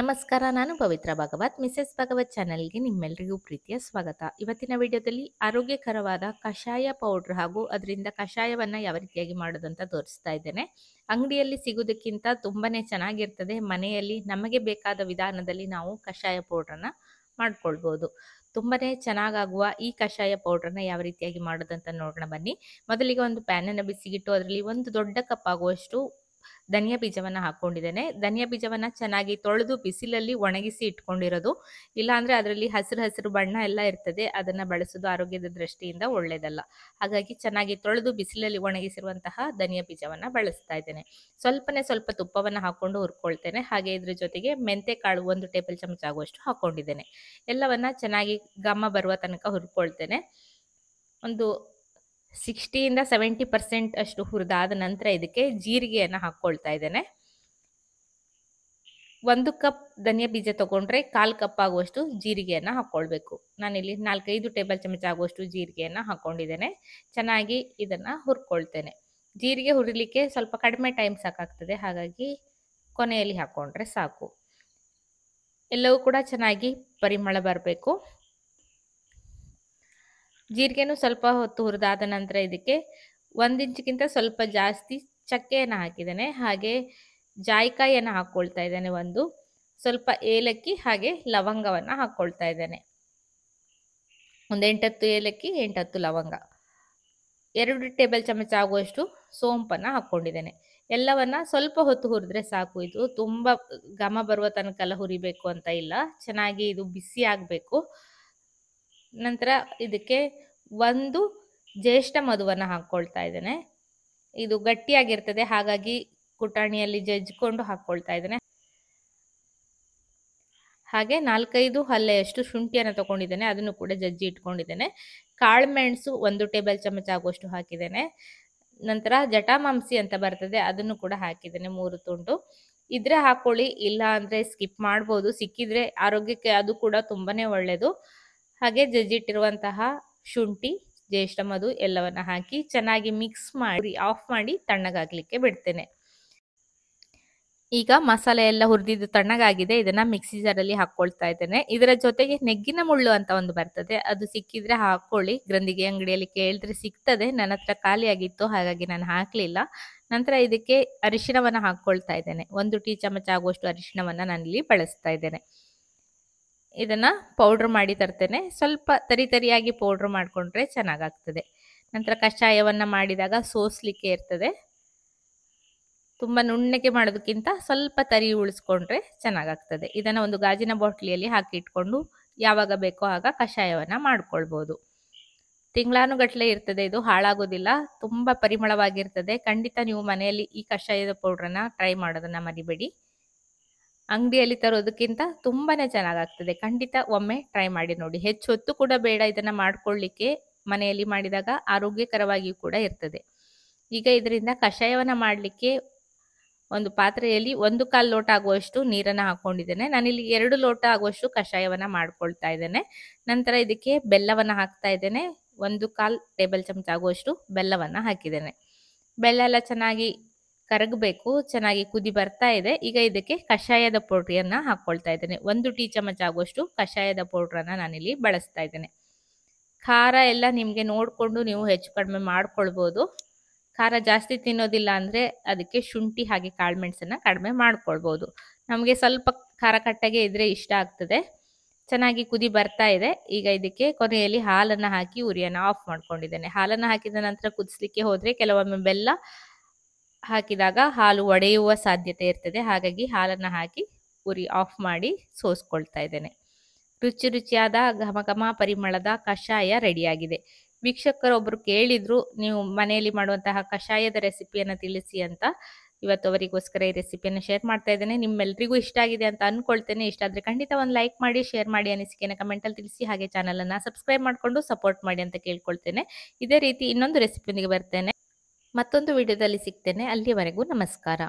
ನಮಸ್ಕಾರ ನಾನು ಪವಿತ್ರ ಭಾಗವತ್ ಮಿಸಸ್ ಭಾಗವತ್ ಚಾನೆಲ್ಗೆ ನಿಮ್ಮೆಲ್ಲರಿಗೂ ಪ್ರೀತಿಯ ಸ್ವಾಗತ ಇವತ್ತಿನ ವಿಡಿಯೋದಲ್ಲಿ ಆರೋಗ್ಯಕರವಾದ ಕಷಾಯ ಪೌಡ್ರ್ ಹಾಗೂ ಅದರಿಂದ ಕಷಾಯವನ್ನು ಯಾವ ರೀತಿಯಾಗಿ ಮಾಡೋದಂತ ತೋರಿಸ್ತಾ ಇದ್ದೇನೆ ಅಂಗಡಿಯಲ್ಲಿ ಸಿಗೋದಕ್ಕಿಂತ ತುಂಬಾ ಚೆನ್ನಾಗಿರ್ತದೆ ಮನೆಯಲ್ಲಿ ನಮಗೆ ಬೇಕಾದ ವಿಧಾನದಲ್ಲಿ ನಾವು ಕಷಾಯ ಪೌಡ್ರನ್ನ ಮಾಡ್ಕೊಳ್ಬೋದು ತುಂಬಾ ಚೆನ್ನಾಗಾಗುವ ಈ ಕಷಾಯ ಪೌಡ್ರನ್ನ ಯಾವ ರೀತಿಯಾಗಿ ಮಾಡೋದಂತ ನೋಡೋಣ ಬನ್ನಿ ಮೊದಲಿಗೆ ಒಂದು ಪ್ಯಾನನ್ನು ಬಿಸಿಗಿಟ್ಟು ಅದರಲ್ಲಿ ಒಂದು ದೊಡ್ಡ ಕಪ್ ಆಗುವಷ್ಟು ಧನಿಯಾ ಬೀಜವನ್ನು ಹಾಕ್ಕೊಂಡಿದ್ದೇನೆ ಧನಿಯಾ ಬೀಜವನ್ನು ಚೆನ್ನಾಗಿ ತೊಳೆದು ಬಿಸಿಲಲ್ಲಿ ಒಣಗಿಸಿ ಇಟ್ಕೊಂಡಿರೋದು ಇಲ್ಲಾಂದರೆ ಅದರಲ್ಲಿ ಹಸಿರು ಹಸಿರು ಬಣ್ಣ ಎಲ್ಲ ಇರ್ತದೆ ಅದನ್ನು ಬಳಸೋದು ಆರೋಗ್ಯದ ದೃಷ್ಟಿಯಿಂದ ಒಳ್ಳೆಯದಲ್ಲ ಹಾಗಾಗಿ ಚೆನ್ನಾಗಿ ತೊಳೆದು ಬಿಸಿಲಲ್ಲಿ ಒಣಗಿಸಿರುವಂತಹ ಧನಿಯಾ ಬೀಜವನ್ನು ಬಳಸ್ತಾ ಇದ್ದೇನೆ ಸ್ವಲ್ಪನೇ ಸ್ವಲ್ಪ ತುಪ್ಪವನ್ನು ಹಾಕ್ಕೊಂಡು ಹುರ್ಕೊಳ್ತೇನೆ ಹಾಗೆ ಇದ್ರ ಜೊತೆಗೆ ಮೆಂತೆ ಕಾಳು ಒಂದು ಟೇಬಲ್ ಚಮಚ ಆಗುವಷ್ಟು ಹಾಕ್ಕೊಂಡಿದ್ದೇನೆ ಎಲ್ಲವನ್ನು ಚೆನ್ನಾಗಿ ಗಮ್ಮ ಬರುವ ತನಕ ಹುರ್ಕೊಳ್ತೇನೆ ಒಂದು ಸಿಕ್ಸ್ಟಿಯಿಂದ ಸೆವೆಂಟಿ ಪರ್ಸೆಂಟ್ ಅಷ್ಟು ಹುರಿದಾದ ನಂತರ ಇದಕ್ಕೆ ಜೀರಿಗೆಯನ್ನು ಹಾಕ್ಕೊಳ್ತಾ ಇದ್ದೇನೆ ಒಂದು ಕಪ್ ಧನಿಯಾ ಬೀಜ ತಗೊಂಡ್ರೆ ಕಾಲು ಕಪ್ ಆಗುವಷ್ಟು ಜೀರಿಗೆಯನ್ನು ಹಾಕ್ಕೊಳ್ಬೇಕು ನಾನಿಲ್ಲಿ ನಾಲ್ಕೈದು ಟೇಬಲ್ ಚಮಚ ಆಗುವಷ್ಟು ಜೀರಿಗೆಯನ್ನು ಹಾಕ್ಕೊಂಡಿದ್ದೇನೆ ಚೆನ್ನಾಗಿ ಇದನ್ನು ಹುರ್ಕೊಳ್ತೇನೆ ಜೀರಿಗೆ ಹುರಿಲಿಕ್ಕೆ ಸ್ವಲ್ಪ ಕಡಿಮೆ ಟೈಮ್ ಸಾಕಾಗ್ತದೆ ಹಾಗಾಗಿ ಕೊನೆಯಲ್ಲಿ ಹಾಕ್ಕೊಂಡ್ರೆ ಸಾಕು ಎಲ್ಲವೂ ಕೂಡ ಚೆನ್ನಾಗಿ ಪರಿಮಳ ಬರಬೇಕು ಜೀರಿಗೆನೂ ಸ್ವಲ್ಪ ಹೊತ್ತು ಹುರಿದಾದ ನಂತರ ಇದಕ್ಕೆ ಒಂದು ಇಂಚ್ಗಿಂತ ಸ್ವಲ್ಪ ಜಾಸ್ತಿ ಚಕ್ಕೆಯನ್ನು ಹಾಕಿದ್ದೇನೆ ಹಾಗೆ ಜಾಯಿಕಾಯಿಯನ್ನು ಹಾಕ್ಕೊಳ್ತಾ ಇದ್ದಾನೆ ಒಂದು ಸ್ವಲ್ಪ ಏಲಕ್ಕಿ ಹಾಗೆ ಲವಂಗವನ್ನು ಹಾಕ್ಕೊಳ್ತಾ ಇದ್ದಾನೆ ಒಂದು ಎಂಟತ್ತು ಏಲಕ್ಕಿ ಎಂಟತ್ತು ಲವಂಗ ಎರಡು ಟೇಬಲ್ ಚಮಚ ಆಗುವಷ್ಟು ಸೋಂಪನ್ನು ಹಾಕ್ಕೊಂಡಿದ್ದೇನೆ ಎಲ್ಲವನ್ನ ಸ್ವಲ್ಪ ಹೊತ್ತು ಹುರಿದ್ರೆ ಸಾಕು ಇದು ತುಂಬ ಘಮ ಬರುವ ತನಕ ಎಲ್ಲ ಹುರಿಬೇಕು ಅಂತ ಇಲ್ಲ ಚೆನ್ನಾಗಿ ಇದು ಬಿಸಿ ಆಗಬೇಕು ನಂತರ ಇದಕ್ಕೆ ಒಂದು ಜ್ಯೇಷ್ಠ ಮಧುವನ್ನು ಹಾಕ್ಕೊಳ್ತಾ ಇದ್ದೇನೆ ಇದು ಗಟ್ಟಿಯಾಗಿರ್ತದೆ ಹಾಗಾಗಿ ಕುಟಾಣಿಯಲ್ಲಿ ಜಜ್ಜಿಕೊಂಡು ಹಾಕ್ಕೊಳ್ತಾ ಇದ್ದೇನೆ ಹಾಗೆ ನಾಲ್ಕೈದು ಹಲ್ಲೆಯಷ್ಟು ಶುಂಠಿಯನ್ನು ತಗೊಂಡಿದ್ದೇನೆ ಅದನ್ನು ಕೂಡ ಜಜ್ಜಿ ಇಟ್ಕೊಂಡಿದ್ದೇನೆ ಕಾಳುಮೆಣಸು ಒಂದು ಟೇಬಲ್ ಚಮಚ ಆಗುವಷ್ಟು ಹಾಕಿದ್ದೇನೆ ನಂತರ ಜಟಾ ಮಾಂಸಿ ಅಂತ ಬರ್ತದೆ ಅದನ್ನು ಕೂಡ ಹಾಕಿದ್ದೇನೆ ಮೂರು ತುಂಡು ಇದ್ರೆ ಹಾಕೊಳ್ಳಿ ಇಲ್ಲ ಅಂದ್ರೆ ಸ್ಕಿಪ್ ಮಾಡ್ಬೋದು ಸಿಕ್ಕಿದ್ರೆ ಆರೋಗ್ಯಕ್ಕೆ ಅದು ಕೂಡ ತುಂಬಾನೇ ಒಳ್ಳೆಯದು ಹಾಗೆ ಜಜ್ಜಿಟ್ಟಿರುವಂತಹ ಶುಂಠಿ ಜ್ಯೇಷ್ಠ ಮಧು ಎಲ್ಲವನ್ನ ಹಾಕಿ ಚೆನ್ನಾಗಿ ಮಿಕ್ಸ್ ಮಾಡಿ ಆಫ್ ಮಾಡಿ ತಣ್ಣಗಾಗ್ಲಿಕ್ಕೆ ಬಿಡ್ತೇನೆ ಈಗ ಮಸಾಲೆ ಎಲ್ಲ ಹುರಿದಿದ್ದು ತಣ್ಣಗಾಗಿದೆ ಇದನ್ನ ಮಿಕ್ಸಿ ಅಲ್ಲಿ ಹಾಕೊಳ್ತಾ ಇದ್ದೇನೆ ಇದರ ಜೊತೆಗೆ ನೆಗ್ಗಿನ ಮುಳ್ಳು ಅಂತ ಒಂದು ಬರ್ತದೆ ಅದು ಸಿಕ್ಕಿದ್ರೆ ಹಾಕೊಳ್ಳಿ ಗ್ರಂಥಿಗೆ ಅಂಗಡಿಯಲ್ಲಿ ಕೇಳಿದ್ರೆ ಸಿಗ್ತದೆ ನನ್ನ ಹತ್ರ ಖಾಲಿಯಾಗಿತ್ತು ಹಾಗಾಗಿ ನಾನು ಹಾಕಲಿಲ್ಲ ನಂತರ ಇದಕ್ಕೆ ಅರಿಶಿನವನ್ನ ಹಾಕೊಳ್ತಾ ಇದ್ದೇನೆ ಒಂದು ಟೀ ಚಮಚ ಆಗುವಷ್ಟು ನಾನು ನಾನಿಲ್ಲಿ ಬಳಸ್ತಾ ಇದ್ದೇನೆ ಇದನ್ನು ಪೌಡ್ರ್ ಮಾಡಿ ತರ್ತೇನೆ ಸ್ವಲ್ಪ ತರಿ ತರಿಯಾಗಿ ಪೌಡ್ರ್ ಮಾಡಿಕೊಂಡ್ರೆ ಚೆನ್ನಾಗಾಗ್ತದೆ ನಂತರ ಕಷಾಯವನ್ನು ಮಾಡಿದಾಗ ಸೋಸ್ಲಿಕ್ಕೆ ಇರ್ತದೆ ತುಂಬ ನುಣ್ಣಗೆ ಮಾಡೋದಕ್ಕಿಂತ ಸ್ವಲ್ಪ ತರಿ ಉಳಿಸ್ಕೊಂಡ್ರೆ ಚೆನ್ನಾಗಾಗ್ತದೆ ಇದನ್ನು ಒಂದು ಗಾಜಿನ ಬಾಟ್ಲಿಯಲ್ಲಿ ಹಾಕಿ ಇಟ್ಕೊಂಡು ಯಾವಾಗ ಬೇಕೋ ಆಗ ಕಷಾಯವನ್ನು ಮಾಡ್ಕೊಳ್ಬೋದು ತಿಂಗಳಾನುಗಟ್ಟಲೆ ಇರ್ತದೆ ಇದು ಹಾಳಾಗೋದಿಲ್ಲ ತುಂಬ ಪರಿಮಳವಾಗಿರ್ತದೆ ಖಂಡಿತ ನೀವು ಮನೆಯಲ್ಲಿ ಈ ಕಷಾಯದ ಪೌಡ್ರನ್ನ ಟ್ರೈ ಮಾಡೋದನ್ನು ಮರಿಬೇಡಿ ಅಂಗಡಿಯಲ್ಲಿ ತರೋದಕ್ಕಿಂತ ತುಂಬಾನೇ ಚೆನ್ನಾಗಾಗ್ತದೆ ಖಂಡಿತ ಒಮ್ಮೆ ಟ್ರೈ ಮಾಡಿ ನೋಡಿ ಹೆಚ್ಚು ಹೊತ್ತು ಕೂಡ ಬೇಡ ಇದನ್ನ ಮಾಡ್ಕೊಳ್ಳಿಕ್ಕೆ ಮನೆಯಲ್ಲಿ ಮಾಡಿದಾಗ ಆರೋಗ್ಯಕರವಾಗಿಯೂ ಕೂಡ ಇರ್ತದೆ ಈಗ ಇದರಿಂದ ಕಷಾಯವನ್ನ ಮಾಡಲಿಕ್ಕೆ ಒಂದು ಪಾತ್ರೆಯಲ್ಲಿ ಒಂದು ಕಾಲು ಲೋಟ ಆಗುವಷ್ಟು ನೀರನ್ನು ಹಾಕೊಂಡಿದ್ದೇನೆ ನಾನಿಲ್ಲಿ ಎರಡು ಲೋಟ ಆಗುವಷ್ಟು ಕಷಾಯವನ್ನ ಮಾಡ್ಕೊಳ್ತಾ ಇದ್ದೇನೆ ನಂತರ ಇದಕ್ಕೆ ಬೆಲ್ಲವನ್ನು ಹಾಕ್ತಾ ಇದ್ದೇನೆ ಒಂದು ಕಾಲು ಟೇಬಲ್ ಚಮಚ ಆಗುವಷ್ಟು ಬೆಲ್ಲವನ್ನು ಹಾಕಿದ್ದೇನೆ ಬೆಲ್ಲ ಎಲ್ಲ ಚೆನ್ನಾಗಿ ಕರಗಬೇಕು ಚೆನ್ನಾಗಿ ಕುದಿ ಬರ್ತಾ ಇದೆ ಈಗ ಇದಕ್ಕೆ ಕಷಾಯದ ಪೌಡ್ರಿಯನ್ನ ಹಾಕೊಳ್ತಾ ಇದ್ದೇನೆ ಒಂದು ಟೀ ಚಮಚ ಆಗುವಷ್ಟು ಕಷಾಯದ ಪೌಡ್ರನ್ನ ನಾನಿಲ್ಲಿ ಬಳಸ್ತಾ ಇದ್ದೇನೆ ಖಾರ ಎಲ್ಲ ನಿಮ್ಗೆ ನೋಡಿಕೊಂಡು ನೀವು ಹೆಚ್ಚು ಕಡಿಮೆ ಮಾಡ್ಕೊಳ್ಬೋದು ಖಾರ ಜಾಸ್ತಿ ತಿನ್ನೋದಿಲ್ಲ ಅಂದ್ರೆ ಅದಕ್ಕೆ ಶುಂಠಿ ಹಾಗೆ ಮೆಣಸನ್ನ ಕಡಿಮೆ ಮಾಡ್ಕೊಳ್ಬಹುದು ನಮ್ಗೆ ಸ್ವಲ್ಪ ಖಾರ ಕಟ್ಟಗೆ ಇದ್ರೆ ಇಷ್ಟ ಆಗ್ತದೆ ಚೆನ್ನಾಗಿ ಕುದಿ ಬರ್ತಾ ಇದೆ ಈಗ ಇದಕ್ಕೆ ಕೊನೆಯಲ್ಲಿ ಹಾಲನ್ನ ಹಾಕಿ ಉರಿಯನ್ನ ಆಫ್ ಮಾಡ್ಕೊಂಡಿದ್ದೇನೆ ಹಾಲನ್ನು ಹಾಕಿದ ನಂತರ ಕುದಿಸ್ಲಿಕ್ಕೆ ಹೋದ್ರೆ ಕೆಲವೊಮ್ಮೆ ಬೆಲ್ಲ ಹಾಕಿದಾಗ ಹಾಲು ಒಡೆಯುವ ಸಾಧ್ಯತೆ ಇರ್ತದೆ ಹಾಗಾಗಿ ಹಾಲನ್ನು ಹಾಕಿ ಉರಿ ಆಫ್ ಮಾಡಿ ಸೋಸ್ಕೊಳ್ತಾ ಇದ್ದೇನೆ ರುಚಿ ರುಚಿಯಾದ ಘಮ ಘಮ ಪರಿಮಳದ ಕಷಾಯ ರೆಡಿಯಾಗಿದೆ ವೀಕ್ಷಕರೊಬ್ಬರು ಕೇಳಿದ್ರು ನೀವು ಮನೆಯಲ್ಲಿ ಮಾಡುವಂತಹ ಕಷಾಯದ ರೆಸಿಪಿಯನ್ನು ತಿಳಿಸಿ ಅಂತ ಇವತ್ತು ಅವರಿಗೋಸ್ಕರ ಈ ರೆಸಿಪಿಯನ್ನು ಶೇರ್ ಮಾಡ್ತಾ ಇದ್ದೇನೆ ನಿಮ್ಮೆಲ್ಲರಿಗೂ ಇಷ್ಟ ಆಗಿದೆ ಅಂತ ಅನ್ಕೊಳ್ತೇನೆ ಇಷ್ಟ ಆದರೆ ಖಂಡಿತ ಒಂದು ಲೈಕ್ ಮಾಡಿ ಶೇರ್ ಮಾಡಿ ಅನಿಸಿಕೆಯನ್ನು ಕಮೆಂಟಲ್ಲಿ ತಿಳಿಸಿ ಹಾಗೆ ಚಾನಲನ್ನು ಸಬ್ಸ್ಕ್ರೈಬ್ ಮಾಡಿಕೊಂಡು ಸಪೋರ್ಟ್ ಮಾಡಿ ಅಂತ ಕೇಳ್ಕೊಳ್ತೇನೆ ಇದೇ ರೀತಿ ಇನ್ನೊಂದು ರೆಸಿಪಿಯೊಂದಿಗೆ ಬರ್ತೇನೆ ಮತ್ತೊಂದು ವಿಡಿಯೋದಲ್ಲಿ ಸಿಗ್ತೇನೆ ಅಲ್ಲಿವರೆಗೂ ನಮಸ್ಕಾರ